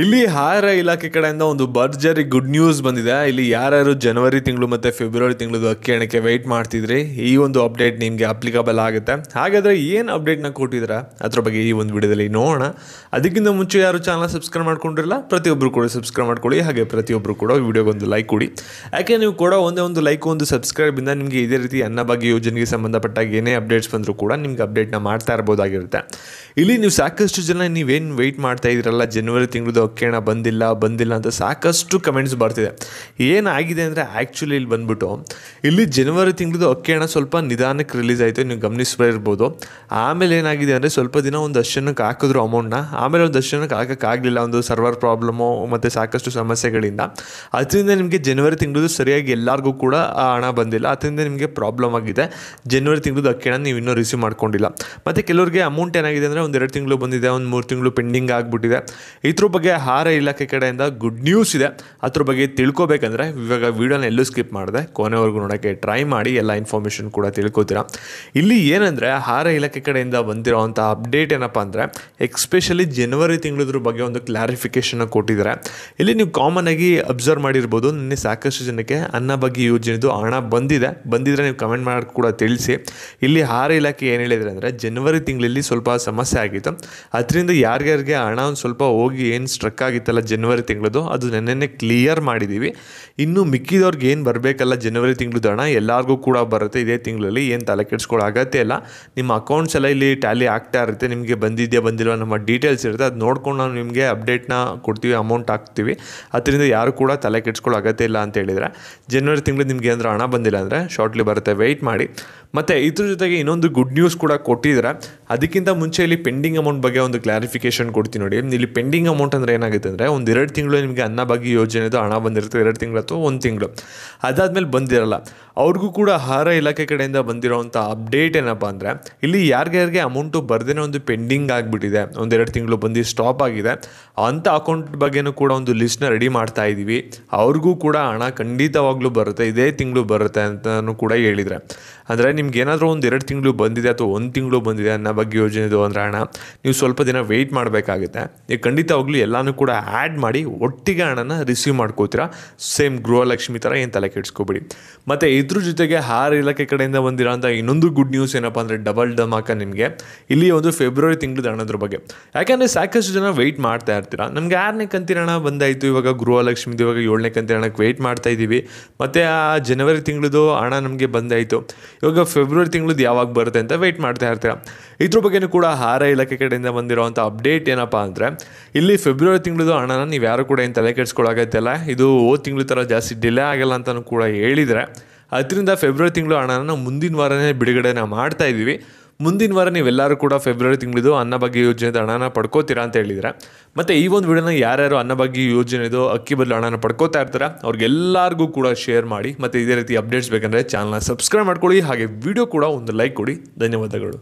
ಇಲ್ಲಿ ಆಹಾರ ಇಲಾಖೆ ಕಡೆಯಿಂದ ಒಂದು ಭರ್ಜರಿ ಗುಡ್ ನ್ಯೂಸ್ ಬಂದಿದೆ ಇಲ್ಲಿ ಯಾರ್ಯಾರು ಜನವರಿ ತಿಂಗಳು ಮತ್ತು ಫೆಬ್ರವರಿ ತಿಂಗಳದ್ದು ಅಕ್ಕಿ ಎಣಕ್ಕೆ ವೆಯ್ಟ್ ಮಾಡ್ತಿದ್ರಿ ಈ ಒಂದು ಅಪ್ಡೇಟ್ ನಿಮಗೆ ಅಪ್ಲಿಕಬಲ್ ಆಗುತ್ತೆ ಹಾಗಾದರೆ ಏನು ಅಪ್ಡೇಟ್ನ ಕೊಟ್ಟಿದ್ರ ಅದ್ರ ಬಗ್ಗೆ ಈ ಒಂದು ವಿಡಿಯೋದಲ್ಲಿ ನೋಡೋಣ ಅದಕ್ಕಿಂತ ಮುಂಚೆ ಯಾರು ಚಾನಲ್ ಸಬ್ಸ್ಕ್ರೈಬ್ ಮಾಡ್ಕೊಂಡಿರಲ್ಲ ಪ್ರತಿಯೊಬ್ಬರು ಕೂಡ ಸಬ್ಸ್ಕ್ರೈಬ್ ಮಾಡ್ಕೊಳ್ಳಿ ಹಾಗೆ ಪ್ರತಿಯೊಬ್ಬರು ಕೂಡ ವಿಡಿಯೋಗೆ ಒಂದು ಲೈಕ್ ಕೊಡಿ ಯಾಕೆ ನೀವು ಕೂಡ ಒಂದೇ ಒಂದು ಲೈಕ್ ಒಂದು ಸಬ್ಸ್ಕ್ರೈಬಿಂದ ನಿಮಗೆ ಇದೇ ರೀತಿ ಅನ್ನ ಭಾಗ್ಯ ಯೋಜನೆಗೆ ಸಂಬಂಧಪಟ್ಟಾಗ ಏನೇ ಅಪ್ಡೇಟ್ಸ್ ಬಂದರೂ ಕೂಡ ನಿಮ್ಗೆ ಅಪ್ಡೇಟ್ನ ಮಾಡ್ತಾ ಇರ್ಬೋದಾಗಿರುತ್ತೆ ಇಲ್ಲಿ ನೀವು ಸಾಕಷ್ಟು ಜನ ನೀವೇನು ವೆಯ್ಟ್ ಮಾಡ್ತಾ ಇದ್ರಲ್ಲ ಜನವರಿ ತಿಂಗಳು ಬಂದಿದ್ದು ಕೇಣ ಬಂದಿಲ್ಲ ಬಂದಿಲ್ಲ ಅಂತ ಸಾಕಷ್ಟು ಕಮೆಂಟ್ಸ್ ಬರ್ತಿದೆ ಏನಾಗಿದೆ ಅಂದರೆ ಆ್ಯಕ್ಚುಲಿ ಇಲ್ಲಿ ಬಂದ್ಬಿಟ್ಟು ಇಲ್ಲಿ ಜನವರಿ ತಿಂಗಳದು ಅಕ್ಕೇಣ ಸ್ವಲ್ಪ ನಿಧಾನಕ್ಕೆ ರಿಲೀಸ್ ಆಯಿತು ನೀವು ಗಮನಿಸ್ಬೇ ಇರ್ಬೋದು ಆಮೇಲೆ ಏನಾಗಿದೆ ಅಂದರೆ ಸ್ವಲ್ಪ ದಿನ ಒಂದು ಅಷ್ಟು ಹಾಕಿದ್ರು ಅಮೌಂಟ್ನ ಆಮೇಲೆ ಒಂದು ಅಷ್ಟು ಜನಕ್ಕೆ ಹಾಕೋಕ್ಕಾಗಲಿಲ್ಲ ಒಂದು ಸರ್ವರ್ ಪ್ರಾಬ್ಲಮು ಮತ್ತು ಸಾಕಷ್ಟು ಸಮಸ್ಯೆಗಳಿಂದ ಅದರಿಂದ ನಿಮಗೆ ಜನವರಿ ತಿಂಗಳದು ಸರಿಯಾಗಿ ಎಲ್ಲರಿಗೂ ಕೂಡ ಹಣ ಬಂದಿಲ್ಲ ಅದರಿಂದ ನಿಮಗೆ ಪ್ರಾಬ್ಲಮ್ ಆಗಿದೆ ಜನವರಿ ತಿಂಗಳದು ಅಕ್ಕೇಣ ನೀವು ಇನ್ನೂ ರಿಸೀವ್ ಮಾಡ್ಕೊಂಡಿಲ್ಲ ಮತ್ತು ಕೆಲವರಿಗೆ ಅಮೌಂಟ್ ಏನಾಗಿದೆ ಅಂದರೆ ಎರಡು ತಿಂಗಳು ಬಂದಿದೆ ಒಂದು ಮೂರು ತಿಂಗಳು ಪೆಂಡಿಂಗ್ ಆಗಿಬಿಟ್ಟಿದೆ ಇದ್ರ ಬಗ್ಗೆ ನಿಮಗೆ ಆಹಾರ ಇಲಾಖೆ ಕಡೆಯಿಂದ ಗುಡ್ ನ್ಯೂಸ್ ಇದೆ ಅದ್ರ ಬಗ್ಗೆ ತಿಳ್ಕೊಬೇಕಂದ್ರೆ ಇವಾಗ ವಿಡಿಯೋನ ಎಲ್ಲೂ ಸ್ಕಿಪ್ ಮಾಡಿದೆ ಕೊನೆವರೆಗೂ ನೋಡೋಕ್ಕೆ ಟ್ರೈ ಮಾಡಿ ಎಲ್ಲ ಇನ್ಫಾರ್ಮೇಷನ್ ಕೂಡ ತಿಳ್ಕೊತೀರಾ ಇಲ್ಲಿ ಏನಂದರೆ ಆಹಾರ ಇಲಾಖೆ ಕಡೆಯಿಂದ ಬಂದಿರೋವಂಥ ಅಪ್ಡೇಟ್ ಏನಪ್ಪ ಅಂದರೆ ಎಕ್ಸ್ಪೆಷಲಿ ಜನವರಿ ತಿಂಗಳದ್ರ ಬಗ್ಗೆ ಒಂದು ಕ್ಲಾರಿಫಿಕೇಶನ್ ಕೊಟ್ಟಿದ್ದಾರೆ ಇಲ್ಲಿ ನೀವು ಕಾಮನ್ ಆಗಿ ಅಬ್ಸರ್ವ್ ಮಾಡಿರ್ಬೋದು ನಿನ್ನೆ ಸಾಕಷ್ಟು ಜನಕ್ಕೆ ಅನ್ನ ಬಗ್ಗೆ ಯೋಜನೆದು ಹಣ ಬಂದಿದೆ ಬಂದಿದ್ರೆ ನೀವು ಕಮೆಂಟ್ ಮಾಡಿ ಕೂಡ ತಿಳಿಸಿ ಇಲ್ಲಿ ಆಹಾರ ಇಲಾಖೆ ಏನು ಹೇಳಿದರೆ ಅಂದರೆ ಜನವರಿ ತಿಂಗಳಲ್ಲಿ ಸ್ವಲ್ಪ ಸಮಸ್ಯೆ ಆಗಿತ್ತು ಅದರಿಂದ ಯಾರ್ಯಾರಿಗೆ ಹಣ ಒಂದು ಸ್ವಲ್ಪ ಹೋಗಿ ಏನು ಸ್ಟ್ರಕ್ ಆಗಿತ್ತಲ್ಲ ಜನವರಿ ತಿಂಗಳದು ಅದು ನೆನ್ನೆ ಕ್ಲಿಯರ್ ಮಾಡಿದ್ದೀವಿ ಇನ್ನು ಮಿಕ್ಕಿದವ್ರಿಗೆ ಏನು ಬರಬೇಕಲ್ಲ ಜನವರಿ ತಿಂಗಳದ ಹಣ ಎಲ್ಲರಿಗೂ ಕೂಡ ಬರುತ್ತೆ ಇದೇ ತಿಂಗಳಲ್ಲಿ ಏನು ತಲೆ ಕೆಡಿಸ್ಕೊಳ್ಳೋ ಅಗತ್ಯ ಇಲ್ಲ ನಿಮ್ಮ ಅಕೌಂಟ್ಸ್ ಎಲ್ಲ ಇಲ್ಲಿ ಟ್ಯಾಲಿ ಆಗ್ತಾ ಇರುತ್ತೆ ನಿಮಗೆ ಬಂದಿದೆಯಾ ಬಂದಿಲ್ಲ ನಮ್ಮ ಡೀಟೇಲ್ಸ್ ಇರುತ್ತೆ ಅದು ನೋಡ್ಕೊಂಡು ನಾವು ನಿಮಗೆ ಅಪ್ಡೇಟ್ನ ಕೊಡ್ತೀವಿ ಅಮೌಂಟ್ ಹಾಕ್ತೀವಿ ಅದರಿಂದ ಯಾರು ಕೂಡ ತಲೆ ಕೆಡಿಸ್ಕೊಳ್ಳೋ ಅಗತ್ಯ ಇಲ್ಲ ಅಂತ ಹೇಳಿದರೆ ಜನವರಿ ತಿಂಗಳು ನಿಮಗೆ ಏನಾದರೂ ಹಣ ಬಂದಿಲ್ಲ ಅಂದರೆ ಶಾರ್ಟ್ಲಿ ಬರುತ್ತೆ ವೆಯ್ಟ್ ಮಾಡಿ ಮತ್ತು ಇದ್ರ ಜೊತೆಗೆ ಇನ್ನೊಂದು ಗುಡ್ ನ್ಯೂಸ್ ಕೂಡ ಕೊಟ್ಟಿದ್ರೆ ಅದಕ್ಕಿಂತ ಮುಂಚೆ ಇಲ್ಲಿ ಪೆಂಡಿಂಗ್ ಅಮೌಂಟ್ ಬಗ್ಗೆ ಒಂದು ಕ್ಲಾರಿಫಿಕೇಶನ್ ಕೊಡ್ತೀನಿ ನೋಡಿ ಇಲ್ಲಿ ಪೆಂಡಿಂಗ್ ಅಮೌಂಟ್ ಅಂದರೆ ಅಂದರೆ ಏನಾಗುತ್ತೆ ಅಂದರೆ ಒಂದು ಎರಡು ತಿಂಗಳು ನಿಮಗೆ ಅನ್ನ ಭಾಗ್ಯ ಯೋಜನೆದು ಹಣ ಬಂದಿರುತ್ತೆ ಎರಡು ತಿಂಗಳು ಅಥವಾ ಒಂದು ತಿಂಗಳು ಅದಾದಮೇಲೆ ಬಂದಿರಲ್ಲ ಅವ್ರಿಗೂ ಕೂಡ ಆಹಾರ ಇಲಾಖೆ ಕಡೆಯಿಂದ ಬಂದಿರೋವಂಥ ಅಪ್ಡೇಟ್ ಏನಪ್ಪ ಅಂದರೆ ಇಲ್ಲಿ ಯಾರಿಗ್ಯಾರಿಗೆ ಅಮೌಂಟು ಬರ್ದೇನೆ ಒಂದು ಪೆಂಡಿಂಗ್ ಆಗಿಬಿಟ್ಟಿದೆ ಒಂದು ಎರಡು ತಿಂಗಳು ಬಂದು ಸ್ಟಾಪ್ ಆಗಿದೆ ಅಂಥ ಅಕೌಂಟ್ ಬಗ್ಗೆನೂ ಕೂಡ ಒಂದು ಲಿಸ್ಟ್ನ ರೆಡಿ ಮಾಡ್ತಾ ಇದ್ದೀವಿ ಅವ್ರಿಗೂ ಕೂಡ ಹಣ ಖಂಡಿತವಾಗ್ಲೂ ಬರುತ್ತೆ ಇದೇ ತಿಂಗಳು ಬರುತ್ತೆ ಅಂತಲೂ ಕೂಡ ಹೇಳಿದರೆ ಅಂದರೆ ನಿಮ್ಗೆ ಏನಾದರೂ ಒಂದು ಎರಡು ತಿಂಗಳು ಬಂದಿದೆ ಅಥವಾ ಒಂದು ತಿಂಗಳು ಬಂದಿದೆ ಅನ್ನ ಬಗ್ಗೆ ಯೋಜನೆದು ಅಂದರೆ ಹಣ ನೀವು ಸ್ವಲ್ಪ ದಿನ ವೆಯ್ಟ್ ಮಾಡಬೇಕಾಗುತ್ತೆ ಖಂಡಿತವಾಗ್ಲೂ ಎಲ್ಲ ಎಲ್ಲನೂ ಕೂಡ ಆ್ಯಡ್ ಮಾಡಿ ಒಟ್ಟಿಗೆ ಹಣನ ರಿಸೀವ್ ಮಾಡ್ಕೋತೀರಾ ಸೇಮ್ ಗೃಹಲಕ್ಷ್ಮಿ ಥರ ಏನು ತಲೆ ಕೆಡಿಸ್ಕೊಬೇಡಿ ಮತ್ತು ಇದ್ರ ಜೊತೆಗೆ ಆಹಾರ ಇಲಾಖೆ ಕಡೆಯಿಂದ ಬಂದಿರೋಂಥ ಇನ್ನೊಂದು ಗುಡ್ ನ್ಯೂಸ್ ಏನಪ್ಪ ಅಂದರೆ ಡಬಲ್ ಡಮಾಕ ನಿಮಗೆ ಇಲ್ಲಿ ಒಂದು ಫೆಬ್ರವರಿ ತಿಂಗಳದ ಹಣದ್ರ ಬಗ್ಗೆ ಯಾಕೆಂದರೆ ಸಾಕಷ್ಟು ಜನ ವೆಯ್ಟ್ ಮಾಡ್ತಾ ಇರ್ತೀರ ನಮಗೆ ಆರನೇ ಕಂತಿನ ಹಣ ಬಂದಾಯಿತು ಇವಾಗ ಗೃಹಲಕ್ಷ್ಮಿದು ಇವಾಗ ಏಳನೇ ಕಂತಿನ ಹಣಕ್ಕೆ ವೆಯ್ಟ್ ಮಾಡ್ತಾ ಇದ್ದೀವಿ ಮತ್ತು ಆ ಜನವರಿ ತಿಂಗಳದು ಹಣ ನಮಗೆ ಬಂದಾಯಿತು ಇವಾಗ ಫೆಬ್ರವರಿ ತಿಂಗಳದ್ದು ಯಾವಾಗ ಬರುತ್ತೆ ಅಂತ ವೆಯ್ಟ್ ಮಾಡ್ತಾ ಇರ್ತೀರ ಇದ್ರ ಬಗ್ಗೆಯೂ ಕೂಡ ಆಹಾರ ಇಲಾಖೆ ಕಡೆಯಿಂದ ಬಂದಿರುವಂಥ ಅಪ್ಡೇಟ್ ಏನಪ್ಪ ಅಂದರೆ ಇಲ್ಲಿ ಫೆಬ್ರವರಿ ತಿಂಗಳದು ಹಣನ ನೀವು ಯಾರು ಕೂಡ ಏನು ತಲೆ ಕೆಡ್ಸ್ಕೊಳಾಗತ್ತಿಲ್ಲ ಇದು ಓ ತಿಂಗಳು ಥರ ಜಾಸ್ತಿ ಡಿಲೇ ಆಗಲ್ಲ ಅಂತಲೂ ಕೂಡ ಹೇಳಿದರೆ ಅದರಿಂದ ಫೆಬ್ರವರಿ ತಿಂಗಳು ಹಣನ ಮುಂದಿನ ವಾರನೇ ಬಿಡುಗಡೆನ ಮಾಡ್ತಾ ಇದ್ದೀವಿ ಮುಂದಿನ ವಾರ ನೀವೆಲ್ಲರೂ ಕೂಡ ಫೆಬ್ರವರಿ ತಿಂಗಳಿದು ಅನ್ನಭಾಗ್ಯ ಯೋಜನೆದು ಹಣನ ಪಡ್ಕೋತೀರಾ ಅಂತ ಹೇಳಿದರೆ ಮತ್ತು ಈ ಒಂದು ವಿಡಿಯೋನ ಯಾರ್ಯಾರು ಅನ್ನಭಾಗ್ಯ ಯೋಜನೆದು ಅಕ್ಕಿ ಬದಲು ಹಣನ ಪಡ್ಕೋತಾ ಇರ್ತಾರೆ ಅವ್ರಿಗೆಲ್ಲರಿಗೂ ಕೂಡ ಶೇರ್ ಮಾಡಿ ಮತ್ತು ಇದೇ ರೀತಿ ಅಪ್ಡೇಟ್ಸ್ ಬೇಕಂದರೆ ಚಾನಲ್ನ ಸಬ್ಸ್ಕ್ರೈಬ್ ಮಾಡ್ಕೊಳ್ಳಿ ಹಾಗೆ ವಿಡಿಯೋ ಕೂಡ ಒಂದು ಲೈಕ್ ಕೊಡಿ ಧನ್ಯವಾದಗಳು